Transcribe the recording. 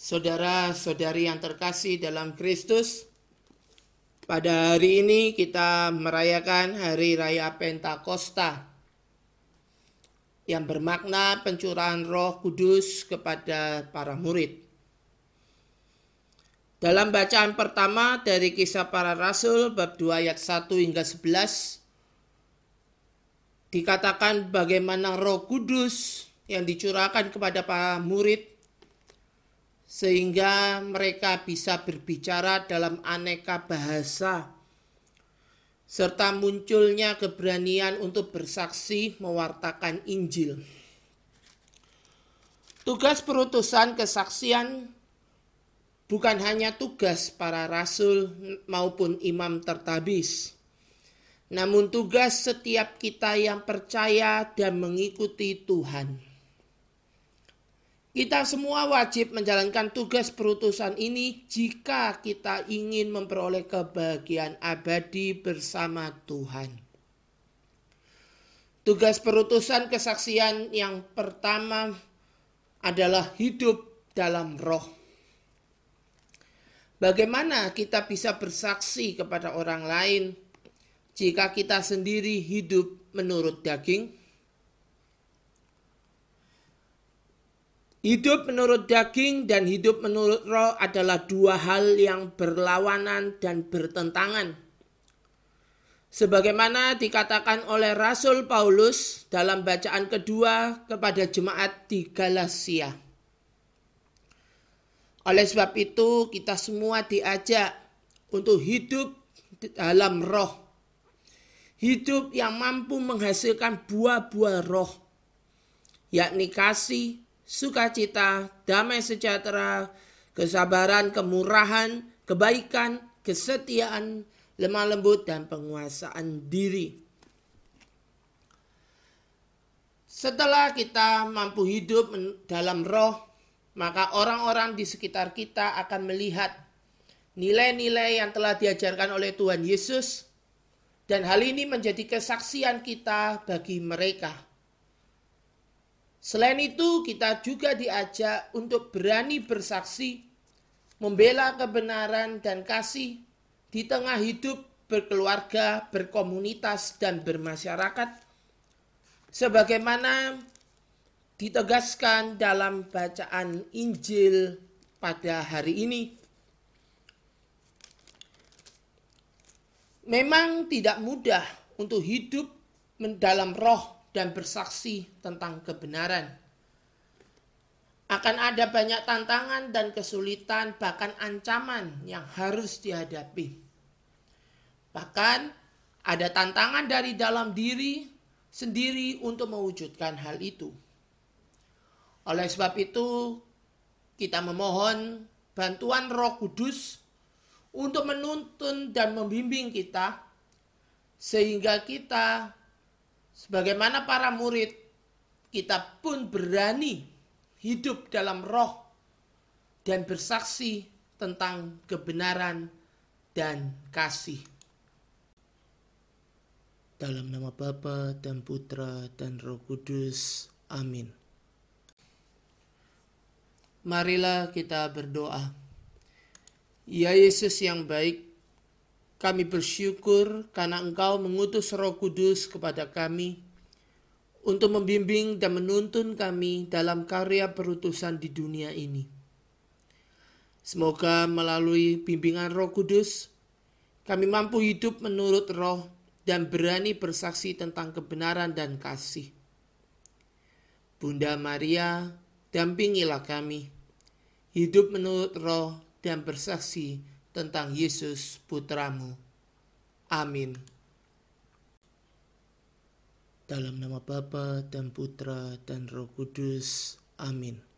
Saudara-saudari yang terkasih dalam Kristus, pada hari ini kita merayakan Hari Raya Pentakosta yang bermakna pencurahan Roh Kudus kepada para murid. Dalam bacaan pertama dari kisah para rasul bab 2 ayat 1 hingga 11 dikatakan bagaimana Roh Kudus yang dicurahkan kepada para murid sehingga mereka bisa berbicara dalam aneka bahasa serta munculnya keberanian untuk bersaksi mewartakan Injil. Tugas perutusan kesaksian bukan hanya tugas para rasul maupun imam tertabis, namun tugas setiap kita yang percaya dan mengikuti Tuhan. Kita semua wajib menjalankan tugas perutusan ini jika kita ingin memperoleh kebahagiaan abadi bersama Tuhan. Tugas perutusan kesaksian yang pertama adalah hidup dalam roh. Bagaimana kita bisa bersaksi kepada orang lain jika kita sendiri hidup menurut daging? Hidup menurut daging dan hidup menurut roh adalah dua hal yang berlawanan dan bertentangan. Sebagaimana dikatakan oleh Rasul Paulus dalam bacaan kedua kepada jemaat di Galasia. Oleh sebab itu, kita semua diajak untuk hidup dalam roh. Hidup yang mampu menghasilkan buah-buah roh, yakni kasih, sukacita, damai sejahtera, kesabaran, kemurahan, kebaikan, kesetiaan, lemah lembut, dan penguasaan diri. Setelah kita mampu hidup dalam roh, maka orang-orang di sekitar kita akan melihat nilai-nilai yang telah diajarkan oleh Tuhan Yesus, dan hal ini menjadi kesaksian kita bagi mereka. Selain itu, kita juga diajak untuk berani bersaksi, membela kebenaran dan kasih di tengah hidup berkeluarga, berkomunitas, dan bermasyarakat, sebagaimana ditegaskan dalam bacaan Injil pada hari ini. Memang tidak mudah untuk hidup mendalam roh dan bersaksi tentang kebenaran. Akan ada banyak tantangan dan kesulitan, bahkan ancaman yang harus dihadapi. Bahkan ada tantangan dari dalam diri sendiri untuk mewujudkan hal itu. Oleh sebab itu, kita memohon bantuan Roh Kudus untuk menuntun dan membimbing kita, sehingga kita Sebagaimana para murid, kita pun berani hidup dalam roh dan bersaksi tentang kebenaran dan kasih. Dalam nama Bapa dan Putra dan Roh Kudus. Amin. Marilah kita berdoa. Ya Yesus yang baik, kami bersyukur karena Engkau mengutus Roh Kudus kepada kami untuk membimbing dan menuntun kami dalam karya perutusan di dunia ini. Semoga melalui bimbingan Roh Kudus, kami mampu hidup menurut Roh dan berani bersaksi tentang kebenaran dan kasih. Bunda Maria, dampingilah kami, hidup menurut Roh dan bersaksi tentang Yesus putramu. Amin. Dalam nama Bapa dan Putra dan Roh Kudus. Amin.